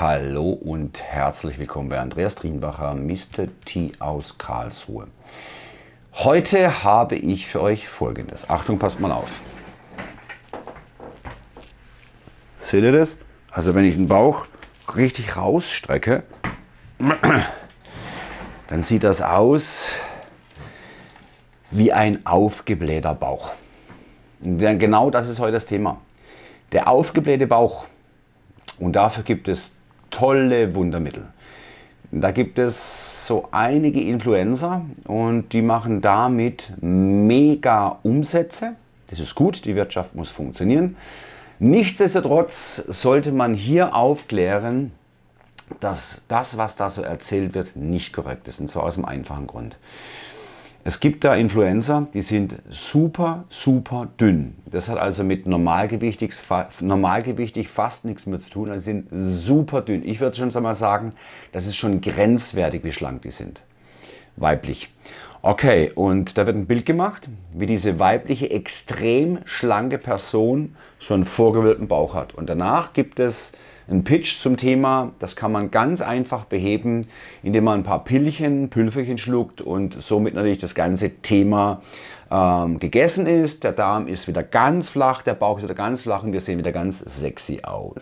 Hallo und herzlich willkommen bei Andreas Trienbacher, Mr. T aus Karlsruhe. Heute habe ich für euch folgendes. Achtung, passt mal auf. Seht ihr das? Also wenn ich den Bauch richtig rausstrecke, dann sieht das aus wie ein aufgeblähter Bauch. Und genau das ist heute das Thema. Der aufgeblähte Bauch. Und dafür gibt es tolle Wundermittel. Da gibt es so einige Influencer und die machen damit mega Umsätze. Das ist gut, die Wirtschaft muss funktionieren. Nichtsdestotrotz sollte man hier aufklären, dass das, was da so erzählt wird, nicht korrekt ist. Und zwar aus einem einfachen Grund. Es gibt da Influencer, die sind super, super dünn. Das hat also mit normalgewichtig, normalgewichtig fast nichts mehr zu tun. Also sind super dünn. Ich würde schon mal sagen, das ist schon grenzwertig, wie schlank die sind. Weiblich. Okay, und da wird ein Bild gemacht, wie diese weibliche, extrem schlanke Person so einen vorgewölbten Bauch hat. Und danach gibt es einen Pitch zum Thema, das kann man ganz einfach beheben, indem man ein paar Pillchen, Pülferchen schluckt und somit natürlich das ganze Thema ähm, gegessen ist. Der Darm ist wieder ganz flach, der Bauch ist wieder ganz flach und wir sehen wieder ganz sexy aus.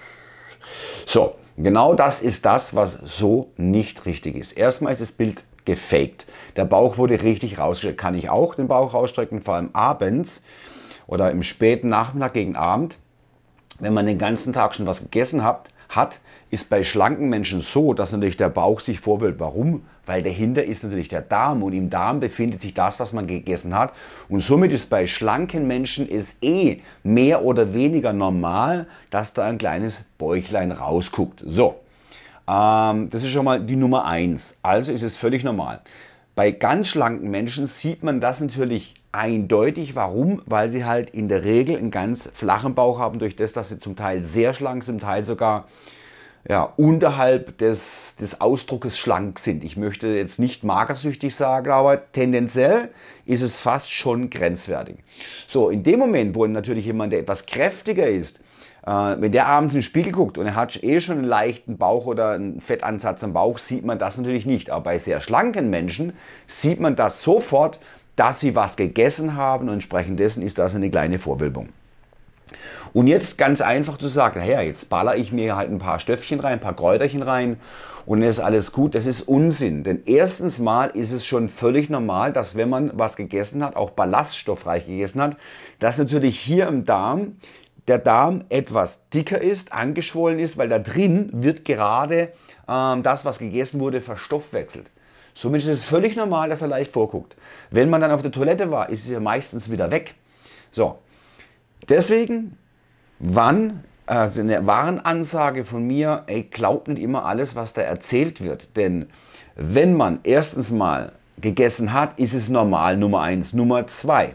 So, genau das ist das, was so nicht richtig ist. Erstmal ist das Bild gefaked. Der Bauch wurde richtig rausgestreckt. Kann ich auch den Bauch rausstrecken, vor allem abends oder im späten Nachmittag gegen Abend. Wenn man den ganzen Tag schon was gegessen hat, hat, ist bei schlanken Menschen so, dass natürlich der Bauch sich vorwirft. Warum? Weil dahinter ist natürlich der Darm und im Darm befindet sich das, was man gegessen hat. Und somit ist bei schlanken Menschen es eh mehr oder weniger normal, dass da ein kleines Bäuchlein rausguckt. So, ähm, das ist schon mal die Nummer eins. Also ist es völlig normal. Bei ganz schlanken Menschen sieht man das natürlich eindeutig. Warum? Weil sie halt in der Regel einen ganz flachen Bauch haben, durch das, dass sie zum Teil sehr schlank, zum Teil sogar ja, unterhalb des, des Ausdruckes schlank sind. Ich möchte jetzt nicht magersüchtig sagen, aber tendenziell ist es fast schon grenzwertig. So, in dem Moment, wo natürlich jemand, der etwas kräftiger ist, äh, wenn der abends in den Spiegel guckt und er hat eh schon einen leichten Bauch oder einen Fettansatz am Bauch, sieht man das natürlich nicht. Aber bei sehr schlanken Menschen sieht man das sofort, dass sie was gegessen haben und entsprechend dessen ist das eine kleine Vorwölbung. Und jetzt ganz einfach zu sagen, naja, jetzt baller ich mir halt ein paar Stöffchen rein, ein paar Kräuterchen rein und dann ist alles gut, das ist Unsinn. Denn erstens mal ist es schon völlig normal, dass wenn man was gegessen hat, auch ballaststoffreich gegessen hat, dass natürlich hier im Darm der Darm etwas dicker ist, angeschwollen ist, weil da drin wird gerade ähm, das, was gegessen wurde, verstoffwechselt. Somit ist es völlig normal, dass er leicht vorguckt. Wenn man dann auf der Toilette war, ist es ja meistens wieder weg. So, deswegen, wann also eine Warnansage von mir, ey, glaubt nicht immer alles, was da erzählt wird. Denn wenn man erstens mal gegessen hat, ist es normal, Nummer eins. Nummer zwei,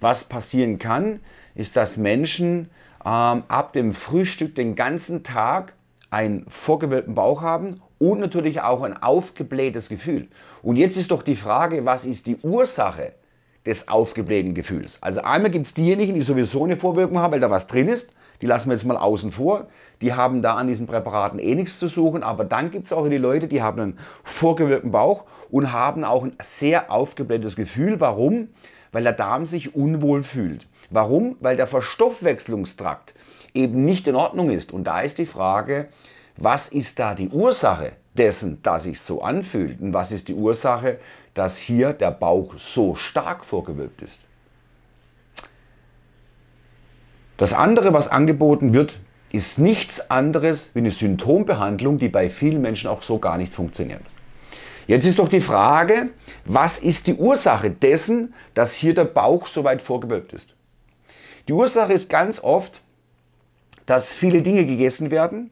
was passieren kann, ist, dass Menschen ähm, ab dem Frühstück den ganzen Tag einen vorgewölbten Bauch haben und natürlich auch ein aufgeblähtes Gefühl. Und jetzt ist doch die Frage, was ist die Ursache des aufgeblähten Gefühls? Also einmal gibt es diejenigen, die sowieso eine Vorwirkung haben, weil da was drin ist. Die lassen wir jetzt mal außen vor. Die haben da an diesen Präparaten eh nichts zu suchen. Aber dann gibt es auch die Leute, die haben einen vorgewölbten Bauch und haben auch ein sehr aufgeblähtes Gefühl. Warum? weil der Darm sich unwohl fühlt. Warum? Weil der Verstoffwechslungstrakt eben nicht in Ordnung ist. Und da ist die Frage, was ist da die Ursache dessen, dass sich so anfühlt? Und was ist die Ursache, dass hier der Bauch so stark vorgewölbt ist? Das andere, was angeboten wird, ist nichts anderes wie eine Symptombehandlung, die bei vielen Menschen auch so gar nicht funktioniert. Jetzt ist doch die Frage, was ist die Ursache dessen, dass hier der Bauch so weit vorgewölbt ist? Die Ursache ist ganz oft, dass viele Dinge gegessen werden,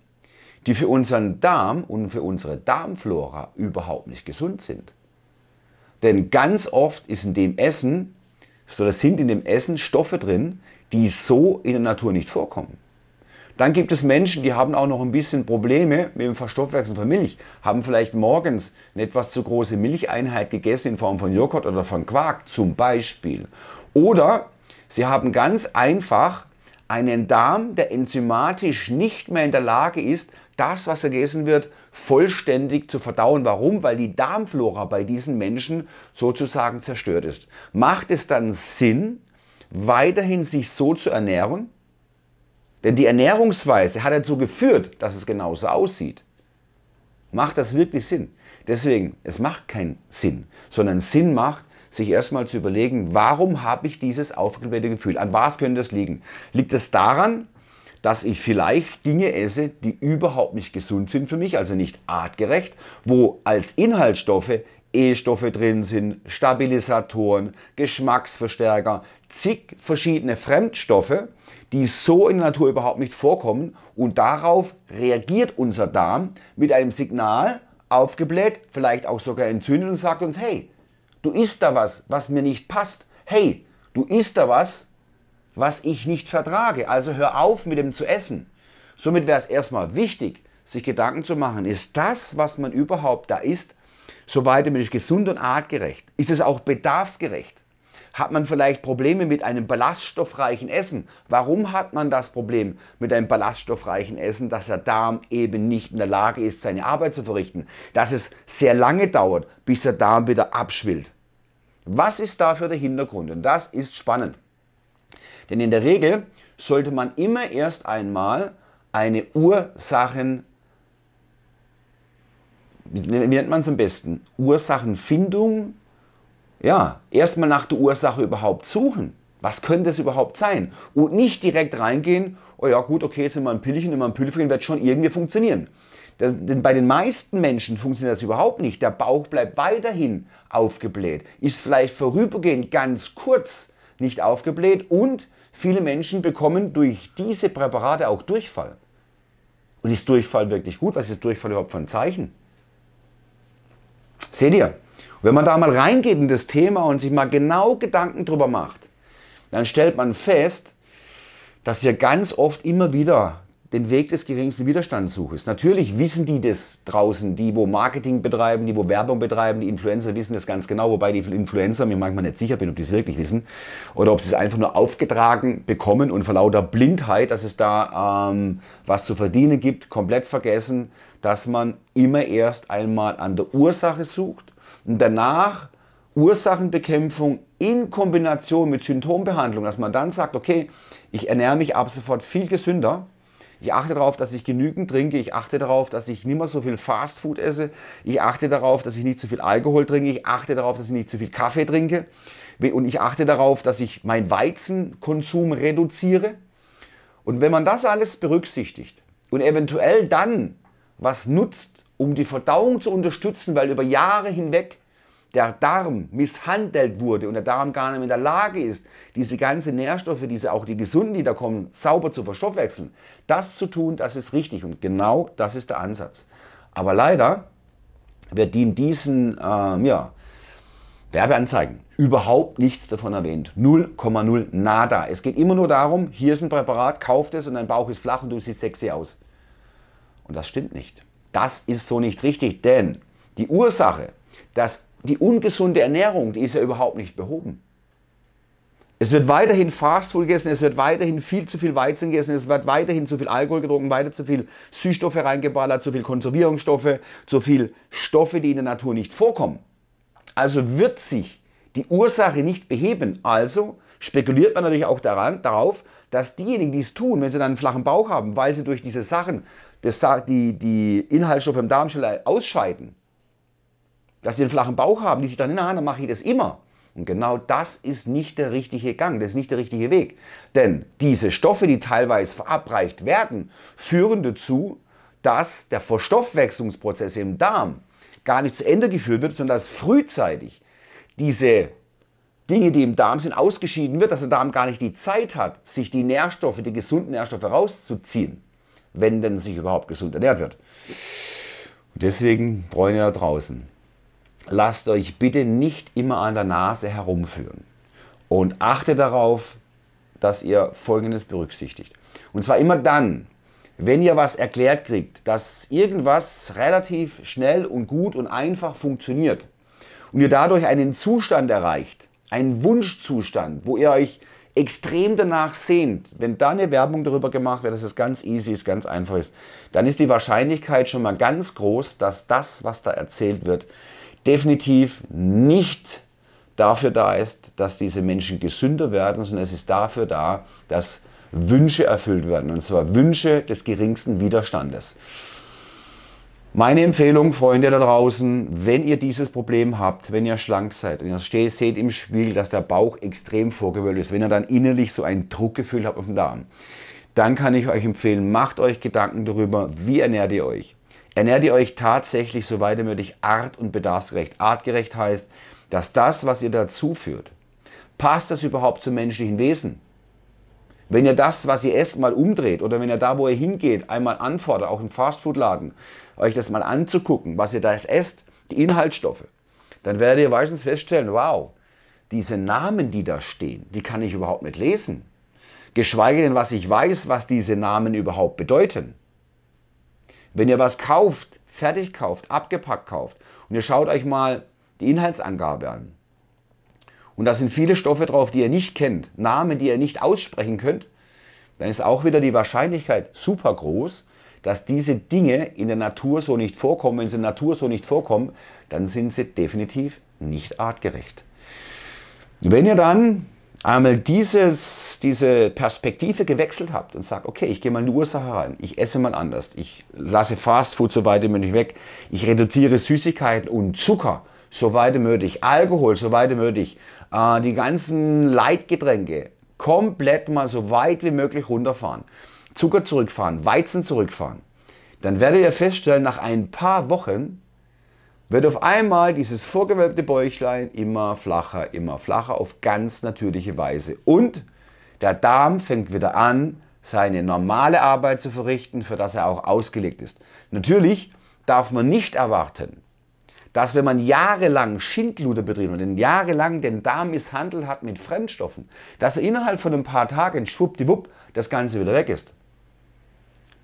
die für unseren Darm und für unsere Darmflora überhaupt nicht gesund sind. Denn ganz oft ist in dem Essen, oder sind in dem Essen Stoffe drin, die so in der Natur nicht vorkommen. Dann gibt es Menschen, die haben auch noch ein bisschen Probleme mit dem Verstoffwechsel von Milch, haben vielleicht morgens eine etwas zu große Milcheinheit gegessen in Form von Joghurt oder von Quark zum Beispiel. Oder sie haben ganz einfach einen Darm, der enzymatisch nicht mehr in der Lage ist, das, was gegessen wird, vollständig zu verdauen. Warum? Weil die Darmflora bei diesen Menschen sozusagen zerstört ist. Macht es dann Sinn, weiterhin sich so zu ernähren? Denn die Ernährungsweise hat dazu geführt, dass es genauso aussieht. Macht das wirklich Sinn? Deswegen, es macht keinen Sinn, sondern Sinn macht, sich erstmal zu überlegen, warum habe ich dieses aufgeblähte Gefühl? An was könnte das liegen? Liegt es das daran, dass ich vielleicht Dinge esse, die überhaupt nicht gesund sind für mich, also nicht artgerecht, wo als Inhaltsstoffe E-Stoffe drin sind, Stabilisatoren, Geschmacksverstärker, zig verschiedene Fremdstoffe, die so in der Natur überhaupt nicht vorkommen und darauf reagiert unser Darm mit einem Signal, aufgebläht, vielleicht auch sogar entzündet und sagt uns, hey, du isst da was, was mir nicht passt. Hey, du isst da was, was ich nicht vertrage. Also hör auf mit dem zu essen. Somit wäre es erstmal wichtig, sich Gedanken zu machen, ist das, was man überhaupt da isst, Soweit bin ich gesund und artgerecht. Ist es auch bedarfsgerecht? Hat man vielleicht Probleme mit einem ballaststoffreichen Essen? Warum hat man das Problem mit einem ballaststoffreichen Essen, dass der Darm eben nicht in der Lage ist, seine Arbeit zu verrichten? Dass es sehr lange dauert, bis der Darm wieder abschwillt. Was ist dafür der Hintergrund? Und das ist spannend. Denn in der Regel sollte man immer erst einmal eine Ursachenanalyse wie nennt man es am besten? Ursachenfindung. Ja, erstmal nach der Ursache überhaupt suchen. Was könnte es überhaupt sein? Und nicht direkt reingehen, oh ja gut, okay, jetzt nehmen wir ein Pillchen, nehmen wir ein Pülferchen, wird schon irgendwie funktionieren. Das, denn bei den meisten Menschen funktioniert das überhaupt nicht. Der Bauch bleibt weiterhin aufgebläht, ist vielleicht vorübergehend ganz kurz nicht aufgebläht und viele Menschen bekommen durch diese Präparate auch Durchfall. Und ist Durchfall wirklich gut? Was ist Durchfall überhaupt für ein Zeichen? Seht ihr? wenn man da mal reingeht in das Thema und sich mal genau Gedanken drüber macht, dann stellt man fest, dass wir ganz oft immer wieder den Weg des geringsten Widerstands suchst. Natürlich wissen die das draußen, die wo Marketing betreiben, die wo Werbung betreiben, die Influencer wissen das ganz genau, wobei die Influencer mir manchmal nicht sicher bin, ob die es wirklich wissen oder ob sie es einfach nur aufgetragen bekommen und vor lauter Blindheit, dass es da ähm, was zu verdienen gibt, komplett vergessen, dass man immer erst einmal an der Ursache sucht und danach Ursachenbekämpfung in Kombination mit Symptombehandlung, dass man dann sagt, okay, ich ernähre mich ab sofort viel gesünder, ich achte darauf, dass ich genügend trinke. Ich achte darauf, dass ich nicht mehr so viel Fastfood esse. Ich achte darauf, dass ich nicht zu viel Alkohol trinke. Ich achte darauf, dass ich nicht zu viel Kaffee trinke. Und ich achte darauf, dass ich meinen Weizenkonsum reduziere. Und wenn man das alles berücksichtigt und eventuell dann was nutzt, um die Verdauung zu unterstützen, weil über Jahre hinweg der Darm misshandelt wurde und der Darm gar nicht mehr in der Lage ist, diese ganzen Nährstoffe, diese auch die gesunden, die da kommen, sauber zu verstoffwechseln, das zu tun, das ist richtig und genau das ist der Ansatz. Aber leider wird in diesen ähm, ja, Werbeanzeigen überhaupt nichts davon erwähnt. 0,0 nada. Es geht immer nur darum, hier ist ein Präparat, kauft es und dein Bauch ist flach und du siehst sexy aus. Und das stimmt nicht. Das ist so nicht richtig, denn die Ursache, dass die ungesunde Ernährung, die ist ja überhaupt nicht behoben. Es wird weiterhin Fastfood gegessen, es wird weiterhin viel zu viel Weizen gegessen, es wird weiterhin zu viel Alkohol getrunken, weiter zu viel Süßstoffe reingeballert, zu viel Konservierungsstoffe, zu viel Stoffe, die in der Natur nicht vorkommen. Also wird sich die Ursache nicht beheben. Also spekuliert man natürlich auch daran, darauf, dass diejenigen, die es tun, wenn sie dann einen flachen Bauch haben, weil sie durch diese Sachen das, die, die Inhaltsstoffe im Darm ausscheiden, dass sie einen flachen Bauch haben, die sich dann, na, dann mache ich das immer. Und genau das ist nicht der richtige Gang, das ist nicht der richtige Weg. Denn diese Stoffe, die teilweise verabreicht werden, führen dazu, dass der Verstoffwechslungsprozess im Darm gar nicht zu Ende geführt wird, sondern dass frühzeitig diese Dinge, die im Darm sind, ausgeschieden wird, dass der Darm gar nicht die Zeit hat, sich die Nährstoffe, die gesunden Nährstoffe rauszuziehen, wenn denn sich überhaupt gesund ernährt wird. Und deswegen Bräune da draußen lasst euch bitte nicht immer an der Nase herumführen. Und achtet darauf, dass ihr Folgendes berücksichtigt. Und zwar immer dann, wenn ihr was erklärt kriegt, dass irgendwas relativ schnell und gut und einfach funktioniert und ihr dadurch einen Zustand erreicht, einen Wunschzustand, wo ihr euch extrem danach sehnt, wenn da eine Werbung darüber gemacht wird, dass es ganz easy ist, ganz einfach ist, dann ist die Wahrscheinlichkeit schon mal ganz groß, dass das, was da erzählt wird, definitiv nicht dafür da ist, dass diese Menschen gesünder werden, sondern es ist dafür da, dass Wünsche erfüllt werden, und zwar Wünsche des geringsten Widerstandes. Meine Empfehlung, Freunde da draußen, wenn ihr dieses Problem habt, wenn ihr schlank seid und ihr steht, seht im Spiel, dass der Bauch extrem vorgewölbt ist, wenn ihr dann innerlich so ein Druckgefühl habt auf dem Darm, dann kann ich euch empfehlen, macht euch Gedanken darüber, wie ernährt ihr euch, Ernährt ihr euch tatsächlich so weit wie möglich art- und bedarfsgerecht. Artgerecht heißt, dass das, was ihr dazu führt, passt das überhaupt zum menschlichen Wesen? Wenn ihr das, was ihr esst, mal umdreht oder wenn ihr da, wo ihr hingeht, einmal anfordert, auch im Fastfood-Laden, euch das mal anzugucken, was ihr da esst, die Inhaltsstoffe, dann werdet ihr meistens feststellen, wow, diese Namen, die da stehen, die kann ich überhaupt nicht lesen. Geschweige denn, was ich weiß, was diese Namen überhaupt bedeuten. Wenn ihr was kauft, fertig kauft, abgepackt kauft und ihr schaut euch mal die Inhaltsangabe an. Und da sind viele Stoffe drauf, die ihr nicht kennt, Namen, die ihr nicht aussprechen könnt, dann ist auch wieder die Wahrscheinlichkeit super groß, dass diese Dinge in der Natur so nicht vorkommen. Wenn sie in der Natur so nicht vorkommen, dann sind sie definitiv nicht artgerecht. Wenn ihr dann einmal dieses, diese Perspektive gewechselt habt und sagt, okay, ich gehe mal in die Ursache rein, ich esse mal anders, ich lasse Fastfood so weit wie möglich weg, ich reduziere Süßigkeiten und Zucker so weit wie möglich, Alkohol so weit wie möglich, äh, die ganzen Leitgetränke komplett mal so weit wie möglich runterfahren, Zucker zurückfahren, Weizen zurückfahren, dann werdet ihr feststellen, nach ein paar Wochen wird auf einmal dieses vorgewölbte Bäuchlein immer flacher, immer flacher auf ganz natürliche Weise. Und der Darm fängt wieder an, seine normale Arbeit zu verrichten, für das er auch ausgelegt ist. Natürlich darf man nicht erwarten, dass wenn man jahrelang Schindluder betrieben und jahrelang den Darm misshandelt hat mit Fremdstoffen, dass er innerhalb von ein paar Tagen schwuppdiwupp das Ganze wieder weg ist.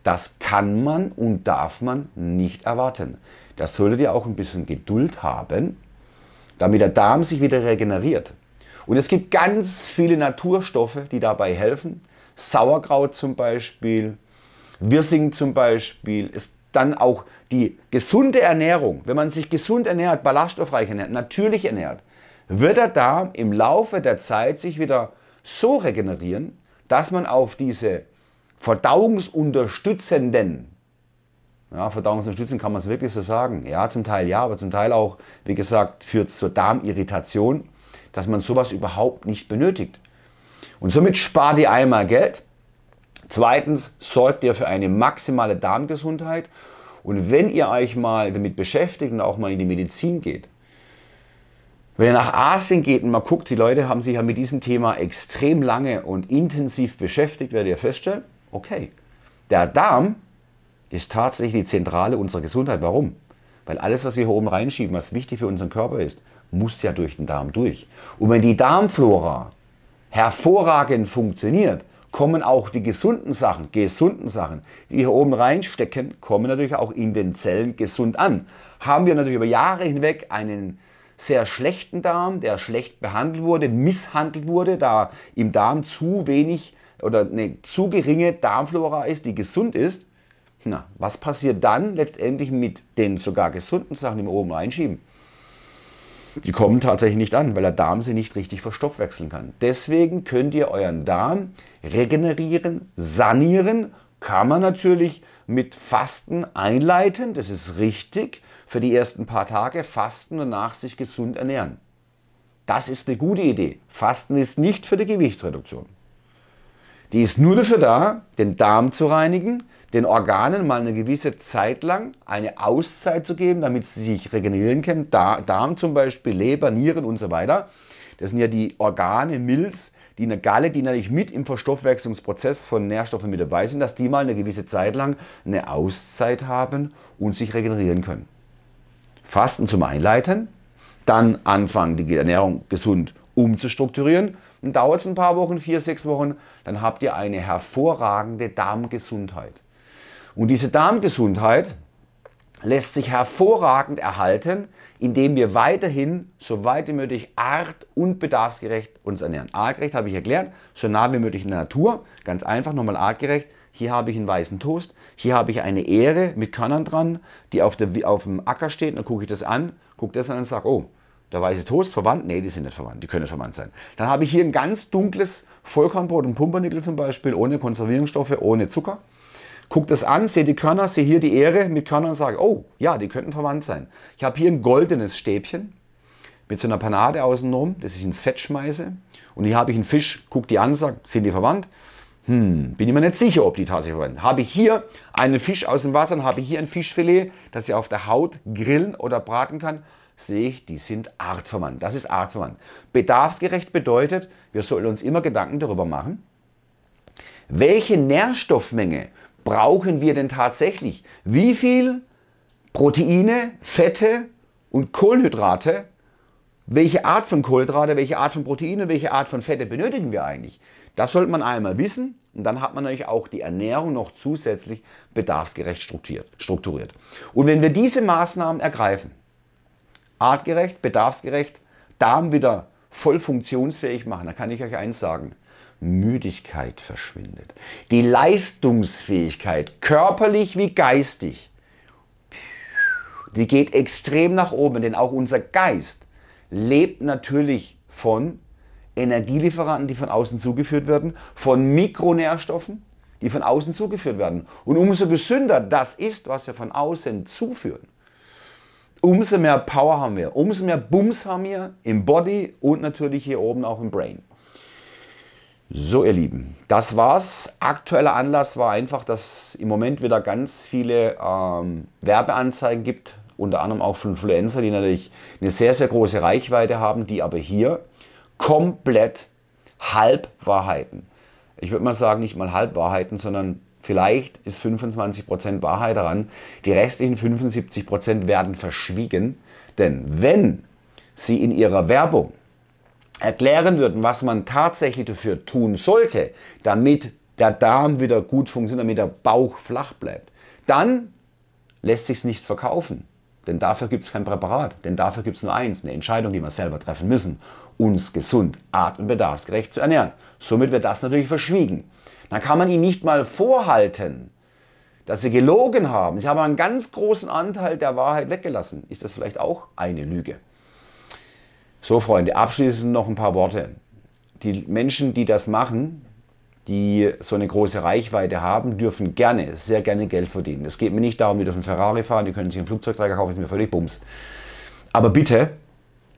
Das kann man und darf man nicht erwarten da solltet ihr auch ein bisschen Geduld haben, damit der Darm sich wieder regeneriert. Und es gibt ganz viele Naturstoffe, die dabei helfen. Sauerkraut zum Beispiel, Wirsing zum Beispiel, es dann auch die gesunde Ernährung, wenn man sich gesund ernährt, ballaststoffreich ernährt, natürlich ernährt, wird der Darm im Laufe der Zeit sich wieder so regenerieren, dass man auf diese verdauungsunterstützenden ja, Verdauungsunterstützung kann man es wirklich so sagen. Ja, zum Teil ja, aber zum Teil auch, wie gesagt, führt es zur Darmirritation, dass man sowas überhaupt nicht benötigt. Und somit spart ihr einmal Geld. Zweitens sorgt ihr für eine maximale Darmgesundheit. Und wenn ihr euch mal damit beschäftigt und auch mal in die Medizin geht, wenn ihr nach Asien geht und mal guckt, die Leute haben sich ja mit diesem Thema extrem lange und intensiv beschäftigt, werdet ihr feststellen, okay, der Darm ist tatsächlich die Zentrale unserer Gesundheit. Warum? Weil alles, was wir hier oben reinschieben, was wichtig für unseren Körper ist, muss ja durch den Darm durch. Und wenn die Darmflora hervorragend funktioniert, kommen auch die gesunden Sachen, gesunden Sachen, die wir hier oben reinstecken, kommen natürlich auch in den Zellen gesund an. Haben wir natürlich über Jahre hinweg einen sehr schlechten Darm, der schlecht behandelt wurde, misshandelt wurde, da im Darm zu wenig oder eine zu geringe Darmflora ist, die gesund ist, na, was passiert dann letztendlich mit den sogar gesunden Sachen, die wir oben reinschieben? Die kommen tatsächlich nicht an, weil der Darm sie nicht richtig verstoffwechseln kann. Deswegen könnt ihr euren Darm regenerieren, sanieren. Kann man natürlich mit Fasten einleiten, das ist richtig. Für die ersten paar Tage fasten und nach sich gesund ernähren. Das ist eine gute Idee. Fasten ist nicht für die Gewichtsreduktion. Die ist nur dafür da, den Darm zu reinigen, den Organen mal eine gewisse Zeit lang eine Auszeit zu geben, damit sie sich regenerieren können. Darm zum Beispiel, Leber, Nieren und so weiter. Das sind ja die Organe, Milz, die in der Galle, die natürlich mit im Verstoffwechslungsprozess von Nährstoffen mit dabei sind, dass die mal eine gewisse Zeit lang eine Auszeit haben und sich regenerieren können. Fasten zum Einleiten, dann anfangen die Ernährung gesund umzustrukturieren. Und dauert es ein paar Wochen, vier, sechs Wochen, dann habt ihr eine hervorragende Darmgesundheit. Und diese Darmgesundheit lässt sich hervorragend erhalten, indem wir weiterhin, so weit wie möglich, art- und bedarfsgerecht uns ernähren. Artgerecht habe ich erklärt, so nah wie möglich in der Natur, ganz einfach, nochmal artgerecht. Hier habe ich einen weißen Toast, hier habe ich eine Ähre mit Körnern dran, die auf, der, auf dem Acker steht, dann gucke ich das an, gucke das an und sage, oh, da war ich Toast verwandt. Nee, die sind nicht verwandt. Die können nicht verwandt sein. Dann habe ich hier ein ganz dunkles Vollkornbrot und Pumpernickel zum Beispiel, ohne Konservierungsstoffe, ohne Zucker. Guck das an, sehe die Körner, sehe hier die Ähre mit Körnern und sage, oh, ja, die könnten verwandt sein. Ich habe hier ein goldenes Stäbchen mit so einer Panade außenrum, das ich ins Fett schmeiße. Und hier habe ich einen Fisch, guck die an, sage, sind die verwandt? Hm, bin ich mir nicht sicher, ob die tatsächlich verwandt sind. Habe ich hier einen Fisch aus dem Wasser und habe hier ein Fischfilet, das ich auf der Haut grillen oder braten kann, sehe ich, die sind artverwandt. Das ist artverwandt. Bedarfsgerecht bedeutet, wir sollten uns immer Gedanken darüber machen, welche Nährstoffmenge brauchen wir denn tatsächlich? Wie viel Proteine, Fette und Kohlenhydrate, welche Art von Kohlenhydrate, welche Art von Proteine, welche Art von Fette benötigen wir eigentlich? Das sollte man einmal wissen und dann hat man natürlich auch die Ernährung noch zusätzlich bedarfsgerecht strukturiert. Und wenn wir diese Maßnahmen ergreifen, artgerecht, bedarfsgerecht, Darm wieder voll funktionsfähig machen, da kann ich euch eins sagen. Müdigkeit verschwindet. Die Leistungsfähigkeit, körperlich wie geistig, die geht extrem nach oben, denn auch unser Geist lebt natürlich von Energielieferanten, die von außen zugeführt werden, von Mikronährstoffen, die von außen zugeführt werden. Und umso gesünder das ist, was wir von außen zuführen, umso mehr Power haben wir, umso mehr Bums haben wir im Body und natürlich hier oben auch im Brain. So, ihr Lieben, das war's. Aktueller Anlass war einfach, dass im Moment wieder ganz viele ähm, Werbeanzeigen gibt, unter anderem auch von Influencer, die natürlich eine sehr, sehr große Reichweite haben, die aber hier komplett Halbwahrheiten, ich würde mal sagen, nicht mal Halbwahrheiten, sondern Vielleicht ist 25% Wahrheit daran. Die restlichen 75% werden verschwiegen. Denn wenn Sie in Ihrer Werbung erklären würden, was man tatsächlich dafür tun sollte, damit der Darm wieder gut funktioniert, damit der Bauch flach bleibt, dann lässt sich nichts verkaufen. Denn dafür gibt es kein Präparat, denn dafür gibt es nur eins, eine Entscheidung, die wir selber treffen müssen, uns gesund, art- und bedarfsgerecht zu ernähren. Somit wird das natürlich verschwiegen dann kann man ihnen nicht mal vorhalten, dass sie gelogen haben. Sie haben einen ganz großen Anteil der Wahrheit weggelassen. Ist das vielleicht auch eine Lüge? So, Freunde, abschließend noch ein paar Worte. Die Menschen, die das machen, die so eine große Reichweite haben, dürfen gerne, sehr gerne Geld verdienen. Es geht mir nicht darum, die dürfen Ferrari fahren, die können sich einen Flugzeugträger kaufen, ist mir völlig bums. Aber bitte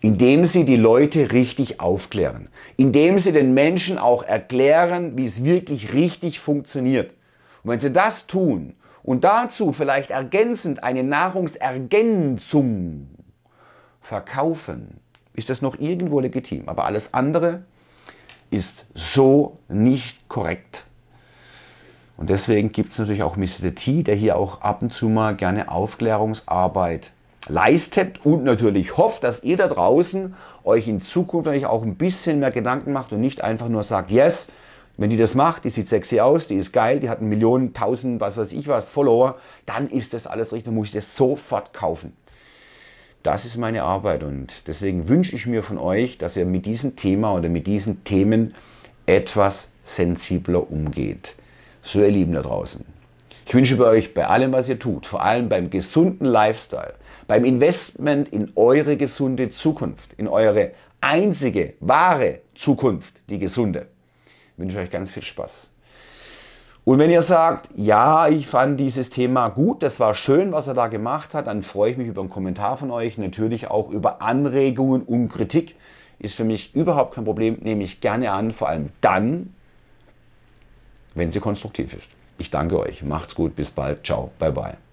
indem sie die Leute richtig aufklären, indem sie den Menschen auch erklären, wie es wirklich richtig funktioniert. Und wenn sie das tun und dazu vielleicht ergänzend eine Nahrungsergänzung verkaufen, ist das noch irgendwo legitim. Aber alles andere ist so nicht korrekt. Und deswegen gibt es natürlich auch Mr. T, der hier auch ab und zu mal gerne Aufklärungsarbeit leistet und natürlich hofft, dass ihr da draußen euch in Zukunft natürlich auch ein bisschen mehr Gedanken macht und nicht einfach nur sagt, yes, wenn die das macht, die sieht sexy aus, die ist geil, die hat Millionen, tausend, was weiß ich was, Follower, dann ist das alles richtig, dann muss ich das sofort kaufen. Das ist meine Arbeit und deswegen wünsche ich mir von euch, dass ihr mit diesem Thema oder mit diesen Themen etwas sensibler umgeht. So ihr Lieben da draußen. Ich wünsche bei euch bei allem, was ihr tut, vor allem beim gesunden Lifestyle, beim Investment in eure gesunde Zukunft, in eure einzige wahre Zukunft, die gesunde. Ich wünsche euch ganz viel Spaß. Und wenn ihr sagt, ja, ich fand dieses Thema gut, das war schön, was er da gemacht hat, dann freue ich mich über einen Kommentar von euch, natürlich auch über Anregungen und Kritik. Ist für mich überhaupt kein Problem, nehme ich gerne an, vor allem dann, wenn sie konstruktiv ist. Ich danke euch. Macht's gut. Bis bald. Ciao. Bye bye.